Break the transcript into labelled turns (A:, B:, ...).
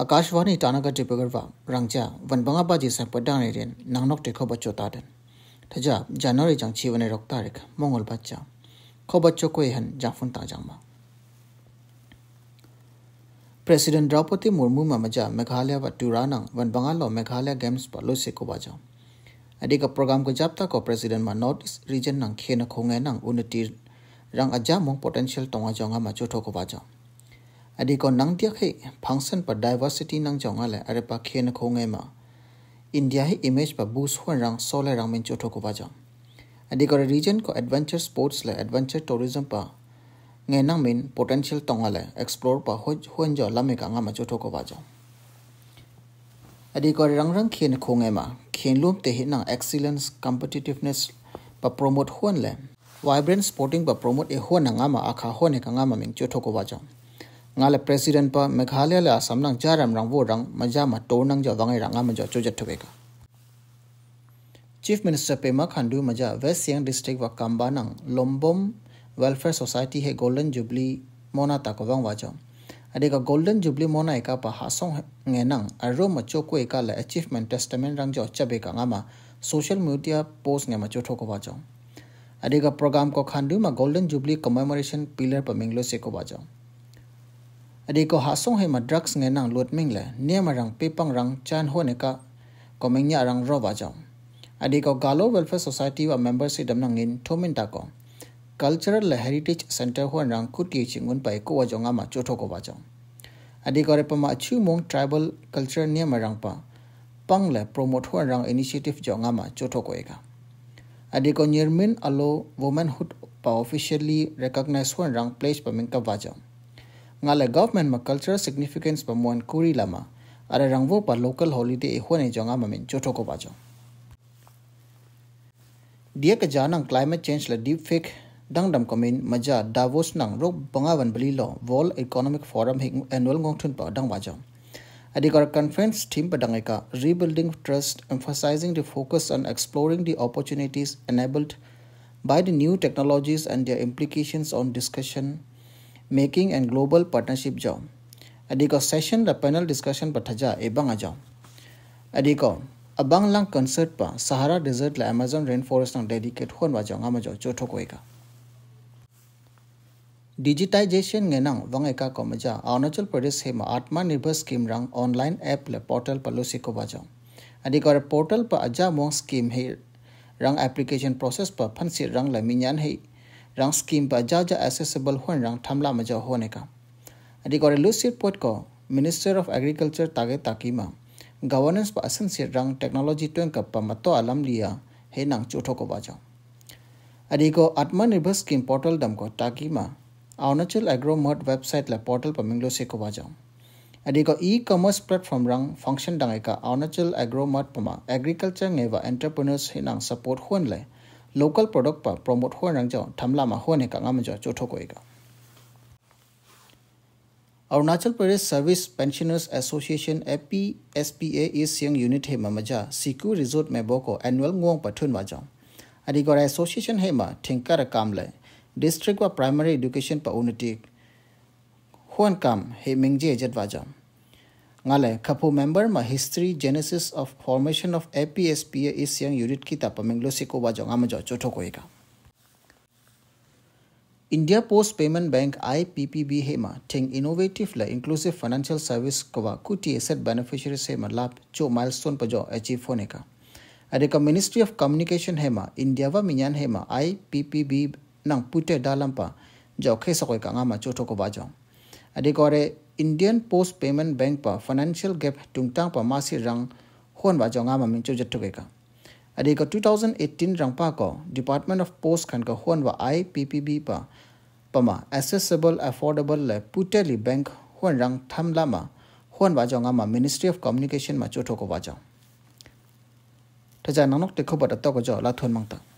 A: आकाशवाणी ईटानगर डिब्रुगढ़वा रंगजा वनबंगा बाजी संपदा रेन नांगनोक टेखो बच्चो तादन थजा जनवरी जंग छीवने रोक तारीख मंगल बच्चा खो बच्चो को एहन जाफुन ताजामा प्रेसिडेंट द्रौपदी मुर्मू मजा मेघालय व टूराना वन बंगालो मेघालय गेम्स पर लो को बाजा अधिक प्रोग्राम को जाप्ता को प्रेसिडेंट मा नॉर्थ ईस्ट रीजन नंग खेन खोंगे नंग उन्नति रंग अजा मोंग पोटेंशियल तोंगा जोंगा मचो को बाजा adi ko nang tiak he function pa diversity nang chonga le are pa khen kho ngai e ma india hi image pa boost hwan rang sole rang men chotho ko ba jang adi ko region ko adventure sports le adventure tourism pa ngai nang men potential tonga le explore pa ho hwan jo lame ka nga ma chotho ko ba jang adi ko rang rang khen kho ngai e ma khen lum te hi nang excellence competitiveness pa promote hwan le vibrant sporting pa promote e hwan nga ma akha hwan e ka nga ma men chotho ko ba jang nga president pa meghalaya la samnang nang jaram rang wo rang maja ma to nang ja wangai rang ma ja chu thwe ka chief minister pema khandu maja west siang district wa kamba nang lombom welfare society he golden jubilee mona ta ko wang wa ade ka golden jubilee mona e ka pa hasong nge nang aro ma cho ko e ka la achievement testament rang jo chabe ka nga ma social media post nge ma cho thoko wa ade ka program ko khandu ma golden jubilee commemoration pillar pa minglo se ko wa jo adiko hasong he drugs nge nang lot mingle niam arang pepang rang chan hone ka komengya arang rowa jong adiko galo welfare society wa membership dam nang in thomin ta ko cultural heritage center ho rang ku ti chingun pai ko wa jong ama chotho ko wa jong adiko re pama chu mong tribal culture niam arang pa pang le promote ho rang initiative jong ama chotho ko ega adiko nirmin alo womanhood pa officially recognize ho rang place paming ka wa jong nga la government ma cultural significance ba mon kuri lama ara rangwo pa local holiday ho ne e jonga ma min choto ko bajo dia ka janang climate change la deep fake dangdam komin maja davos nang rok bangawan bali lo world economic forum hing annual ngongthun pa dang bajo Adikar conference theme padangeka rebuilding trust emphasizing the focus on exploring the opportunities enabled by the new technologies and their implications on discussion making and global partnership जाओ अडिको session र panel discussion पर थजा एबंग आजाओ अडिको अबंग लंग कंसर्ट पर सहारा डिजर्ट ला अमेजन रेन फॉरेस्ट नंग डेडिकेट हुन वाजाओ गा मजाओ चोटो कोएगा डिजिटाइजेशन गेनांग वंग एका को मजा अरुणाचल प्रदेश हेमा आत्मनिर्भर स्कीम रंग ऑनलाइन ऐप ले पोर्टल पर लोसी को बाजाओ अडिको पोर्टल पर अजा मोंग स्कीम हे रंग एप्लीकेशन प्रोसेस पर फंसी रंग लमीन्यान है rang skim ba jaja accessible hon rang thamla ma jo hone ka rigore lucid pot ko minister of agriculture tage takima governance ba asan se rang technology twen ka pa ma to alam liya he nang chotho ko ba jo अरिगो आत्मनिर्भर scheme portal दम को टाकीमा Arunachal agro mart website ला portal पमिंगलो से को बाजाओ अरिगो ई कॉमर्स प्लेटफॉर्म रंग फंक्शन डंगाई का अरुणाचल एग्रो मर्ट पमा एग्रीकल्चर नेवा एंटरप्रेन्योर्स हिनांग सपोर्ट हुन ले लोकल प्रोडक्ट पर प्रमोट हो रंग जाओ थमला में होने का गम जो चौथो कोएगा Arunachal Pradesh service pensioners association A P S P A east Siang unit है मजा सिक्यू रिजोर्ट में बो बोको एनुअल गोंग पठुन वाजाओ अलीगढ़ एसोसिएशन है मा ठिंकर काम ले डिस्ट्रिक्ट व प्राइमरी एजुकेशन पर उन्नति हुन काम है मिंगजे जट वाजाओ Nga lai ka member ma history genesis of formation of APSPA is yang unit kita pa ming losi ko waa jao nga ma jao choto koe India Post Payment Bank IPPB hema ma innovative la inclusive financial service kwa kuti asset beneficiaries he ma lap cho milestone pa jao achieve hone ka. A Ministry of Communication hema India wa minyan hema IPPB nang pute dalam pa jao kesa koe ka nga ma choto ko waa jao. A Indian Post Payment Bank pa financial gap tungtang pa masi rang huan ba jonga ma min chu jet thuke ka adi ka 2018 rang pa ko Department of Post khan ka huan ba IPPB pa pama accessible affordable puteli bank huan rang tham lama huan ba jonga ma Ministry of Communication ma chu thoko ba jong ta ja nanok te khobata to ko jo la thon mang